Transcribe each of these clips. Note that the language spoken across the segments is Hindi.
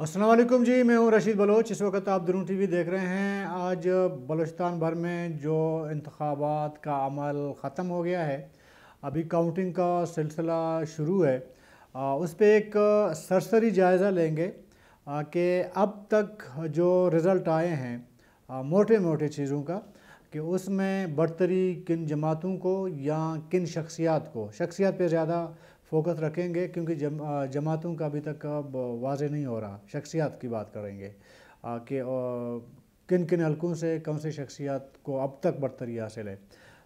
असलम जी मैं हूँ रशीद बलोच इस वक्त आप टी वी देख रहे हैं आज बलोचिस्तान भर में जो इंतबात का अमल ख़त्म हो गया है अभी काउंटिंग का सिलसिला शुरू है आ, उस पर एक सरसरी जायज़ा लेंगे कि अब तक जो रिज़ल्ट आए हैं मोटे मोटे चीज़ों का कि उसमें बढ़तरी किन जमातों को या किन शख्सियात को शख्सियात पे ज़्यादा फोकस रखेंगे क्योंकि जम जमातों का अभी तक अब वाज नहीं हो रहा शख्सियात की बात करेंगे कि किन किन हल्कों से कौन सी शख्सियात को अब तक बरतरी हासिल है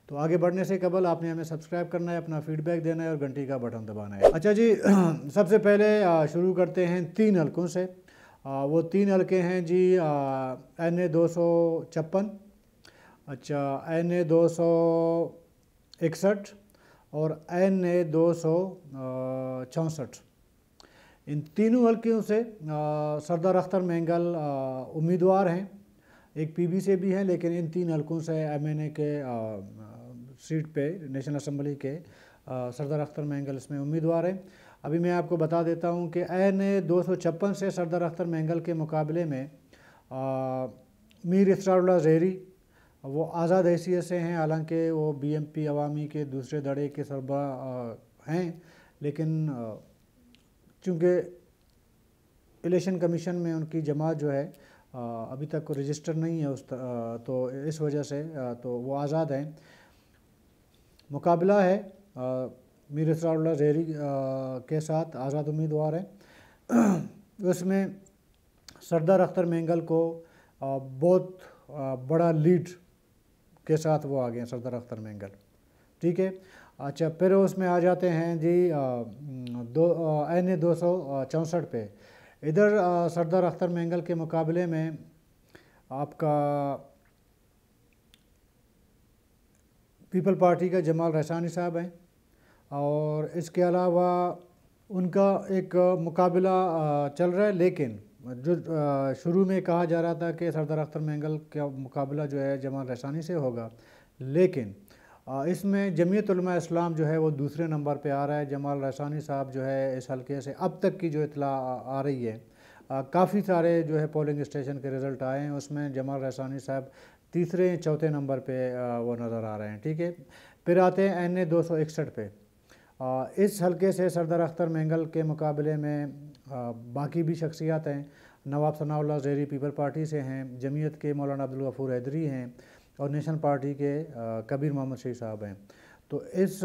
तो आगे बढ़ने से कबल आपने हमें सब्सक्राइब करना है अपना फीडबैक देना है और घंटी का बटन दबाना है अच्छा जी सबसे पहले शुरू करते हैं तीन हल्कों से वो तीन हल्के हैं जी एन ए दो सौ छप्पन अच्छा एन ए दो सौ इकसठ और एन ए दो सौ चौंसठ इन तीनों हल्कियों से सरदार अख्तर मैंगल उम्मीदवार हैं एक पीबी से भी हैं लेकिन इन तीन हल्कों से एमएनए के सीट पे नेशनल असम्बली के सरदार अख्तर मैंगल इसमें उम्मीदवार हैं अभी मैं आपको बता देता हूं कि एन ए दो सौ छप्पन से सरदार अख्तर मेंगल के मुकाबले में आ, मीर इसराउल्ला जहरी वो आज़ाद हैसियत से हैं हालांकि वो बीएमपी अवामी के दूसरे दड़े के सरबा हैं लेकिन चूँकि इलेक्शन कमीशन में उनकी जमात जो है अभी तक रजिस्टर नहीं है उस तो इस वजह से तो वो आज़ाद हैं मुकाबला है मीर इसरा जहरी के साथ आज़ाद उम्मीदवार हैं उसमें सरदार अख्तर मेंगल को बहुत बड़ा लीड के साथ वो आ गए सरदार अख्तर मैंगल ठीक है अच्छा फिर उसमें आ जाते हैं जी आ, दो एन ए दो सौ चौंसठ पे इधर सरदार अख्तर मैंगल के मुकाबले में आपका पीपल पार्टी का जमाल रहसानी साहब हैं और इसके अलावा उनका एक मुकाबला चल रहा है लेकिन जो शुरू में कहा जा रहा था कि सरदार अख्तर मैंगल का मुकाबला जो है जमाल रशानी से होगा लेकिन इसमें जमीयत इस्लाम जो है वो दूसरे नंबर पे आ रहा है जमाल रसानी साहब जो है इस हल्के से अब तक की जो इतला आ रही है काफ़ी सारे जो है पोलिंग स्टेशन के रिज़ल्ट आए हैं उसमें जमाल रसानी साहब तीसरे चौथे नंबर पे वो नज़र आ रहे हैं ठीक है फिर आते हैं एन ए दो सौ इकसठ पे इस हलके से सरदार अख्तर मैंगल के मुकाबले में बाकी भी शख्सियात हैं नवाब सनाउल्ला जहरी पीपल पार्टी से हैं जमीयत के मौलाना अब्दुल गफूर हैदरी हैं और नेशनल पार्टी के कबीर मोहम्मद शेख साहब हैं तो इस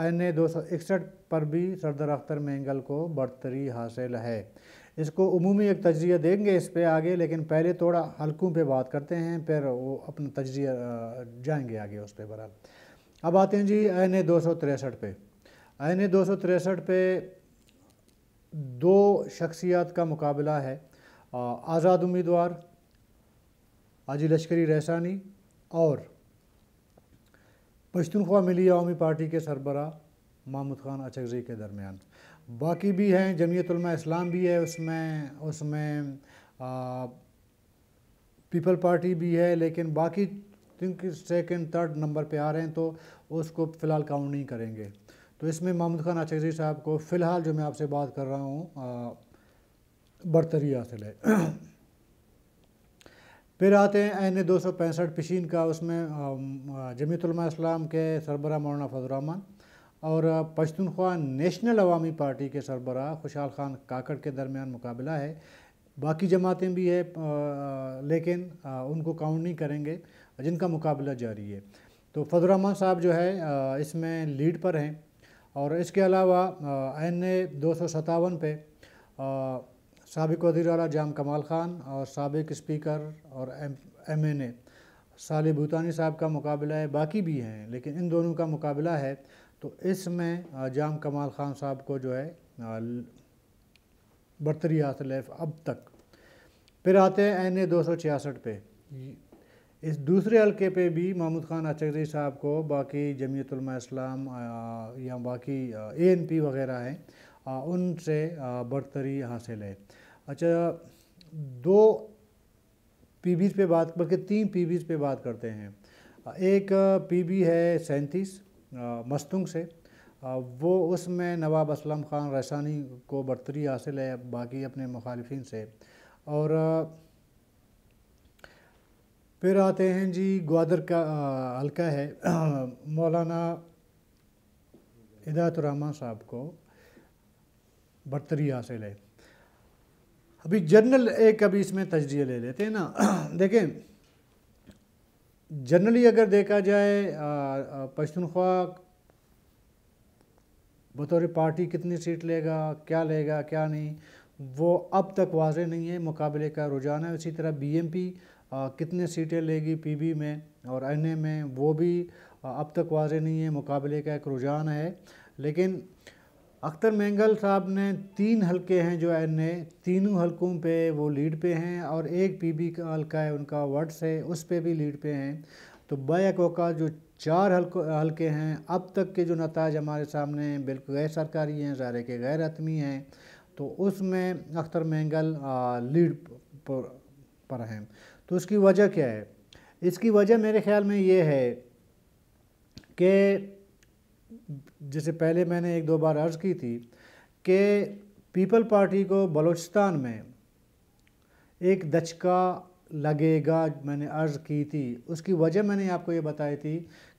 ए दो सौ इकसठ पर भी सरदार अख्तर मेंगल को बढ़तरी हासिल है इसको अमूमी एक तजिया देंगे इस पर आगे लेकिन पहले थोड़ा हल्कों पर बात करते हैं फिर वो अपना तजिया जाएंगे आगे उस पर बरहल अब आते हैं जी आइन दो सौ तिरसठ पे ए दो सौ तिरसठ पे दो शख्सियात का मुकाबला है आज़ाद उम्मीदवार हाजी लश्करी रहसानी और पश्तनख्वा मिली अवमी पार्टी के सरबरा महमूद खान अचगज़ी के दरमियान बाकी भी हैं जमीयतलमा इस्लाम भी है उसमें उसमें पीपल पार्टी भी है लेकिन बाकी थिंक सेकेंड थर्ड नंबर पे आ रहे हैं तो उसको फ़िलहाल काउंट नहीं करेंगे तो इसमें महमूद खान अचगरी साहब को फ़िलहाल जो मैं आपसे बात कर रहा हूँ बरतरी हासिल है फिर आते हैं एन ए दो सौ पैंसठ पिशीन का उसमें जमीतलमा इस्लाम के सरबरा मौलाना फजलरहमान और पश्तनख्वा नेशनल अवामी पार्टी के सरबरा खुशहाल खान काकड़ के दरमियान मुकाबला है बाकी जमातें भी है लेकिन उनको काउंट नहीं करेंगे जिनका मुकाबला जारी है तो फजलरहमान साहब जो है इसमें लीड पर हैं और इसके अलावा एन ए दो सौ सतावन पे सबक वजी अला जाम कमाल ख़ान और सबक स्पीकर और एम एम एन ए साल भूतानी साहब का मुकाबला है बाकी भी हैं लेकिन इन दोनों का मुकाबला है तो इसमें जाम कमाल ख़ान साहब को जो है बरतरी हासिल है अब तक फिर आते हैं एन ए दो सौ छियासठ पे इस दूसरे हलके पे भी महमूद खान अचगरी साहब को बाकी इस्लाम या बाकी ए एन पी वगैरह हैं उनसे बढ़तरी हासिल है अच्छा दो पीबीज पे बात बल्कि तीन पीबीज पे बात करते हैं एक पीबी है सैंतीस मस्तुंग से वो उसमें नवाब असलम खान रसानी को बढ़तरी हासिल है बाकी अपने मुखालफन से और फिर आते हैं जी ग्वादर का हल्का है मौलाना हिदायतुररहमान साहब को बरतरी हासिल है अभी जनरल एक अभी इसमें तजिए ले लेते हैं ना देखें जनरली अगर देखा जाए पश्तनख्वा बतौर पार्टी कितनी सीट लेगा क्या लेगा क्या नहीं वो अब तक वाज नहीं है मुकाबले का रुझान है उसी तरह बीएमपी कितने सीटें लेगी पीबी में और एन में वो भी अब तक वाज नहीं है मुकाबले का एक रुझान है लेकिन अख्तर मैंगल साहब ने तीन हलके हैं जो एन ए तीनों हलकों पे वो लीड पे हैं और एक पीबी का हल्का है उनका वर्ड्स है उस पे भी लीड पे हैं तो बैकवका जो चार हल्क हल्के हैं अब तक के जो नतज हमारे सामने बिल्कुल गैर सरकारी हैं जारे के गैर आत्मी हैं तो उसमें अख्तर मैंगल लीड पर पर हैं तो उसकी वजह क्या है इसकी वजह मेरे ख्याल में ये है कि जैसे पहले मैंने एक दो बार अर्ज़ की थी कि पीपल पार्टी को बलूचिस्तान में एक दचका लगेगा मैंने अर्ज़ की थी उसकी वजह मैंने आपको ये बताई थी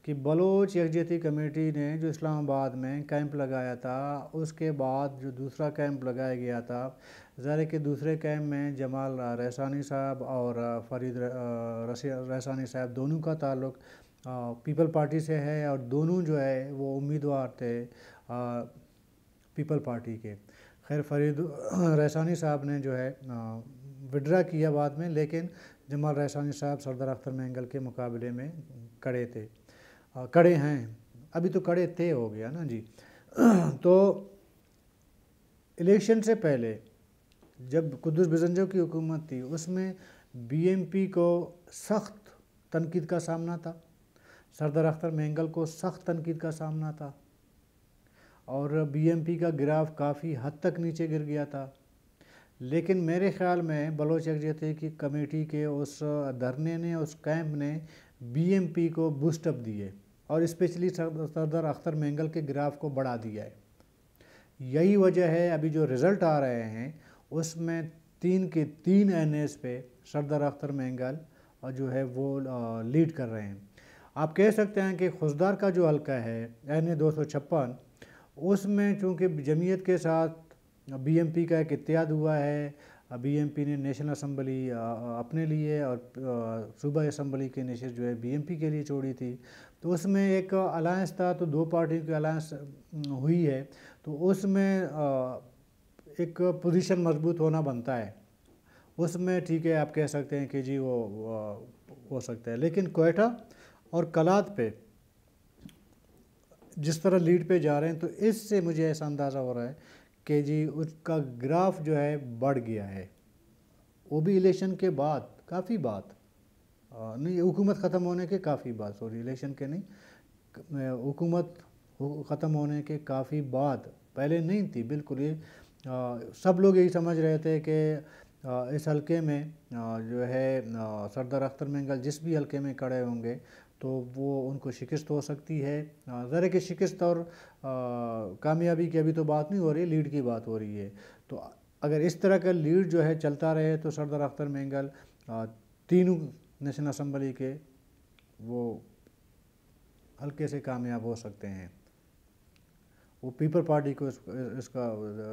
कि बलोच यकजहती कमेटी ने जो इस्लामाबाद में कैंप लगाया था उसके बाद जो दूसरा कैंप लगाया गया था ज़ाहिर के दूसरे कैंप में जमाल रहसानी साहब और फरीद रहसानी साहब दोनों का ताल्लुक पीपल पार्टी से है और दोनों जो है वो उम्मीदवार थे पीपल पार्टी के खैर फरीद रहसानी साहब ने जो है विड्रा किया बाद में लेकिन जमाल रहसानी साहब सरदार अख्तर मैंगल के मुकाबले में कड़े थे कड़े हैं अभी तो कड़े थे हो गया ना जी तो इलेक्शन से पहले जब कुदस बिजनजो की हुकूमत थी उसमें बीएमपी को सख्त तनकीद का सामना था सरदार अख्तर मेंगल को सख्त तनकीद का सामना था और बीएमपी का गिराव काफ़ी हद तक नीचे गिर गया था लेकिन मेरे ख्याल में बलोच थे की कमेटी के उस धरने ने उस कैंप ने बीएमपी को बूस्टअप दिए और स्पेशली सरदार अख्तर मेंगल के ग्राफ को बढ़ा दिया है यही वजह है अभी जो रिज़ल्ट आ रहे हैं उसमें तीन के तीन एन पे सरदार अख्तर मेंगल और जो है वो लीड कर रहे हैं आप कह सकते हैं कि खुशदार का जो हलका है एन ए दो सौ छप्पन उसमें चूँकि जमीयत के साथ बीएमपी का एक इत्याद हुआ है बीएमपी ने नेशनल असम्बली अपने लिए और सूबा असम्बली के नशे जो है बीएमपी के लिए छोड़ी थी तो उसमें एक अलायंस था तो दो पार्टी की अलायंस हुई है तो उसमें एक पोजीशन मजबूत होना बनता है उसमें ठीक है आप कह सकते हैं कि जी वो, हो सकता है लेकिन कोयटा और कलाद पे जिस तरह लीड पे जा रहे हैं तो इससे मुझे ऐसा अंदाज़ा हो रहा है कि जी उसका ग्राफ जो है बढ़ गया है वो भी इलेक्शन के बाद काफ़ी बात हाँ, नहीं हुकूमत ख़त्म होने के काफ़ी बाद सॉरी इलेक्शन के नहीं हुकूमत ख़त्म होने के काफ़ी बाद पहले नहीं थी बिल्कुल ये सब लोग यही समझ रहे थे कि इस हलके में जो है सरदार अख्तर मंगल जिस भी हलके में खड़े होंगे तो वो उनको शिकस्त हो सकती है ज़रा कि शिकस्त और कामयाबी की अभी तो बात नहीं हो रही लीड की बात हो रही है तो अगर इस तरह का लीड जो है चलता रहे तो सरदार अख्तर मंगल तीनों नेशनल असम्बली के वो हल्के से कामयाब हो सकते हैं वो पीपल पार्टी को इसका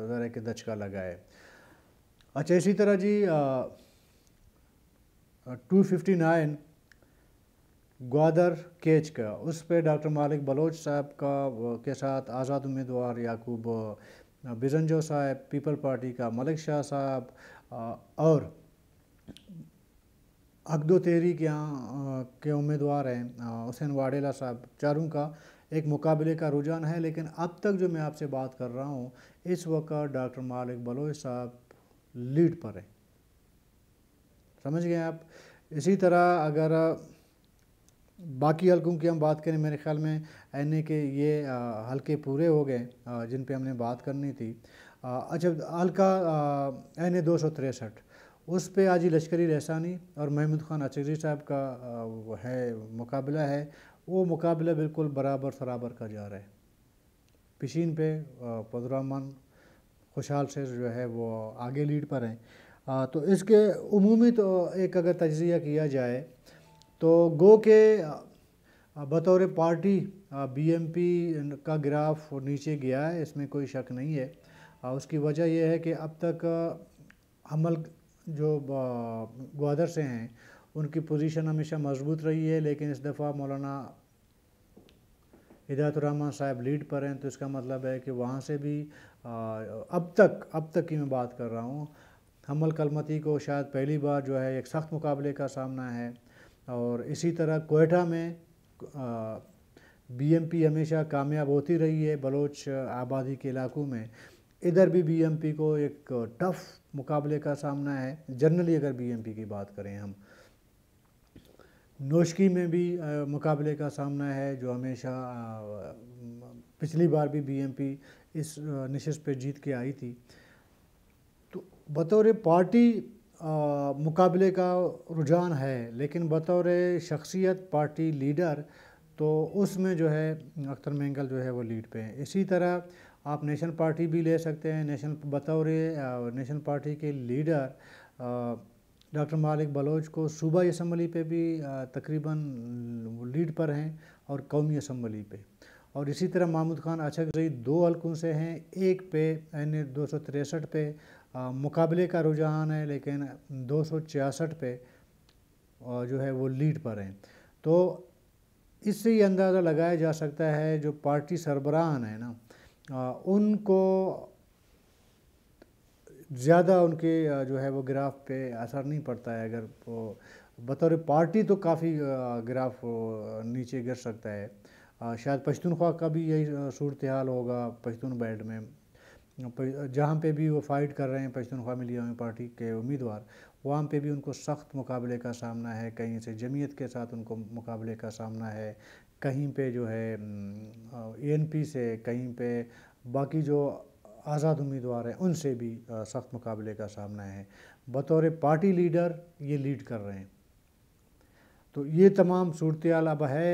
ज़रा के दचका लगाए अच्छा इसी तरह जी two fifty nine Gwadar Kech का उस पर डॉक्टर मालिक बलोच साहब का के साथ आज़ाद उम्मीदवार याकूब बिजनजो साहब पीपल पार्टी का मलिक शाह साहब और अकदो तेरी के यहाँ के उम्मीदवार हैं हुसैन वाडेला साहब चारों का एक मुकाबले का रुझान है लेकिन अब तक जो मैं आपसे बात कर रहा हूँ इस वक्त डॉक्टर मालिक बलोच साहब लीड पर हैं समझ गए आप इसी तरह अगर बाकी हलकों की हम बात करें मेरे ख्याल में एन के ये हल्के पूरे हो गए जिन पे हमने बात करनी थी अच्छा हल्का एन ए दो सौ तिरसठ उस पे आज ही लश्करी रहसानी और महमूद ख़ान अचगरी साहब का वो है मुकाबला है वो मुकाबला बिल्कुल बराबर सराबर का जा रहा है पिशीन पे पदुरहमान खुशहाल से जो है वो आगे लीड पर हैं तो इसके अमूमी तो एक अगर तजिया किया जाए तो गो के बतौर पार्टी बीएमपी का ग्राफ नीचे गया है इसमें कोई शक नहीं है उसकी वजह यह है कि अब तक हमल जो ग्वादर से हैं उनकी पोजीशन हमेशा मजबूत रही है लेकिन इस दफ़ा मौलाना हिदायतरहमान साहब लीड पर हैं तो इसका मतलब है कि वहाँ से भी आ, अब तक अब तक की मैं बात कर रहा हूँ हमल कलमती को शायद पहली बार जो है एक सख्त मुकाबले का सामना है और इसी तरह कोयटा में बीएमपी हमेशा कामयाब होती रही है बलोच आबादी के इलाकों में इधर भी बीएमपी को एक टफ मुकाबले का सामना है जनरली अगर बीएमपी की बात करें हम नोशकी में भी आ, मुकाबले का सामना है जो हमेशा आ, पिछली बार भी बीएमपी इस नशस्त पे जीत के आई थी तो बतौर पार्टी आ, मुकाबले का रुझान है लेकिन बतौर शख्सियत पार्टी लीडर तो उसमें जो है अख्तर मेंगल जो है वो लीड पे हैं इसी तरह आप नेशनल पार्टी भी ले सकते हैं नेशनल बतौर नेशनल पार्टी के लीडर डॉक्टर मालिक बलोच को सूबा असम्बली पे भी तकरीबन लीड पर हैं और कौमी असम्बली पे और इसी तरह महमूद खान अछकजई दो हल्कों से हैं एक पे एन दो सौ तिरसठ पे मुकाबले का रुझान है लेकिन दो सौ छियासठ पे जो है वो लीड पर हैं तो इससे ये अंदाज़ा लगाया जा सकता है जो पार्टी सरबराहान है ना उनको ज़्यादा उनके जो है वो ग्राफ पे असर नहीं पड़ता है अगर वो बतौर पार्टी तो काफ़ी ग्राफ नीचे गिर सकता है शायद पश्तूनख्वा का भी यही सूरत हाल होगा पश्तून बेल्ट में जहाँ पे भी वो फाइट कर रहे हैं पश्तूनख्वा में लिया पार्टी के उम्मीदवार वहाँ पे भी उनको सख्त मुकाबले का सामना है कहीं से जमीयत के साथ उनको मुकाबले का सामना है कहीं पे जो है एनपी से कहीं पे बाकी जो आज़ाद उम्मीदवार हैं उनसे भी सख्त मुकाबले का सामना है बतौर पार्टी लीडर ये लीड कर रहे हैं तो ये तमाम सूरत अब है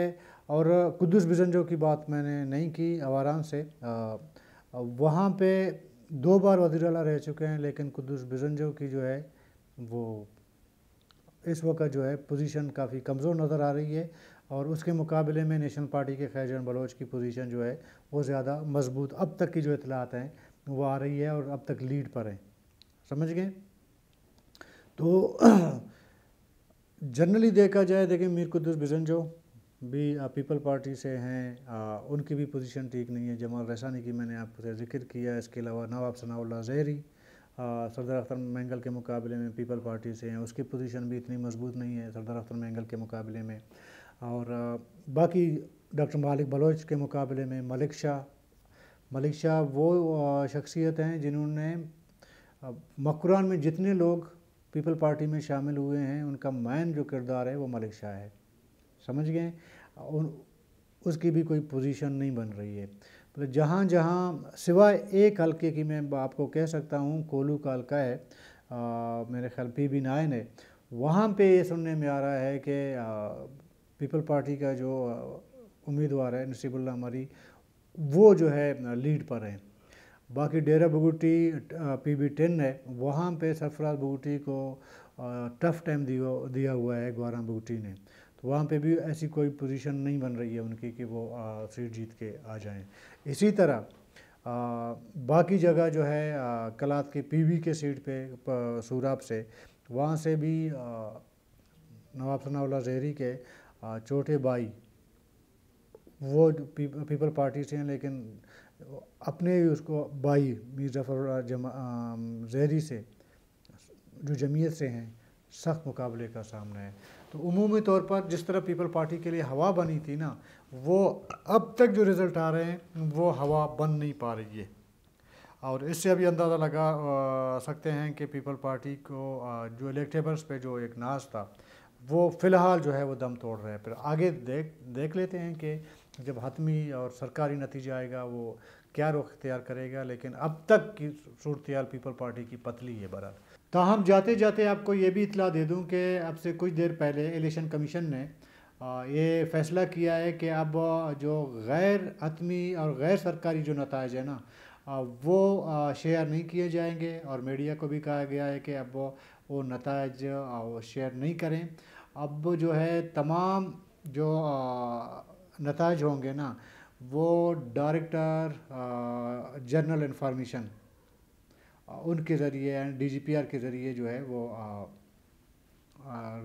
और कुदस बिजनजो की बात मैंने नहीं की अवारान से वहाँ पे दो बार वजीर अला रह चुके हैं लेकिन कुदस बिजनजो की जो है वो इस वक्त जो है पोजीशन काफ़ी कमज़ोर नज़र आ रही है और उसके मुकाबले में नेशनल पार्टी के खैजन बलोच की पोजीशन जो है वो ज़्यादा मजबूत अब तक की जो इतलात हैं वो आ रही है और अब तक लीड पर हैं समझ गए तो जनरली देखा जाए देखें मीर कुदस बिजन जो भी पीपल पार्टी से हैं आ, उनकी भी पोजीशन ठीक नहीं है जमाल रसानी की मैंने आपसे जिक्र किया इसके अलावा नवाब सनाउल्ला जहरी सरदार अख्तर मैंगल के मुकाबले में पीपल पार्टी से हैं उसकी पोजीशन भी इतनी मजबूत नहीं है सरदार अख्तर मैंगल के मुकाबले में और बाकी डॉक्टर मालिक बलोच के मुकाबले में मलिक शाह मलिक शाह वो शख्सियत हैं जिन्होंने मकुरान में जितने लोग पीपल पार्टी में शामिल हुए हैं उनका मैन जो किरदार है वो मलिक शाह है समझ गए उन उसकी भी कोई पोजीशन नहीं बन रही है मतलब जहाँ जहाँ सिवाय एक हल्के की मैं आपको कह सकता हूँ कोलू का हल्का है आ, मेरे ख्याल पी बी नायन है वहाँ पर ये सुनने में आ रहा है कि पीपल पार्टी का जो उम्मीदवार है नसीबुल्ला अमरी वो जो है लीड पर हैं बाकी Dera Bugti P B ten है वहाँ पे सरफराज बगुटी को टफ टाइम दिया हुआ है ग्वारा बगुटी ने तो वहाँ पे भी ऐसी कोई पोजीशन नहीं बन रही है उनकी कि वो सीट जीत के आ जाएं इसी तरह आ, बाकी जगह जो है कलात के वी के सीट पे सूराब से वहाँ से भी नवाब सनाउल्ला जहरी के छोटे भाई वो पीपल पार्टी से हैं लेकिन अपने उसको भाई मीर जफर जहरी से जो जमीयत से हैं सख्त मुकाबले का सामना है तो उमूमी तौर पर जिस तरह पीपल पार्टी के लिए हवा बनी थी ना वो अब तक जो रिज़ल्ट आ रहे हैं वो हवा बन नहीं पा रही है और इससे अभी अंदाज़ा लगा आ, सकते हैं कि पीपल पार्टी को आ, जो इलेक्टेबल्स पे जो एक नाज था वो फ़िलहाल जो है वो दम तोड़ रहे हैं फिर आगे देख देख लेते हैं कि जब हतमी और सरकारी नतीजा आएगा वो क्या रुख अख्तियार करेगा लेकिन अब तक की सूरत पीपल पार्टी की पतली है बरत ताहम जाते जाते आपको ये भी इतला दे दूँ कि अब से कुछ देर पहले इलेक्शन कमीशन ने ये फ़ैसला किया है कि अब जो गैर हतमी और गैर सरकारी जो नतज है ना वो शेयर नहीं किए जाएंगे और मीडिया को भी कहा गया है कि अब वो वो नतज शेयर नहीं करें अब जो है तमाम जो नतज होंगे ना वो डायरेक्टर जनरल इंफॉर्मेशन उनके ज़रिए एंड डीजीपीआर के ज़रिए जो है वो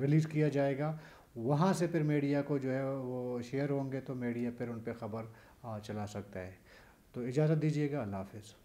रिलीज़ किया जाएगा वहाँ से फिर मीडिया को जो है वो शेयर होंगे तो मीडिया फिर उन पर ख़बर चला सकता है तो इजाज़त दीजिएगा अल्लाह हाफिज़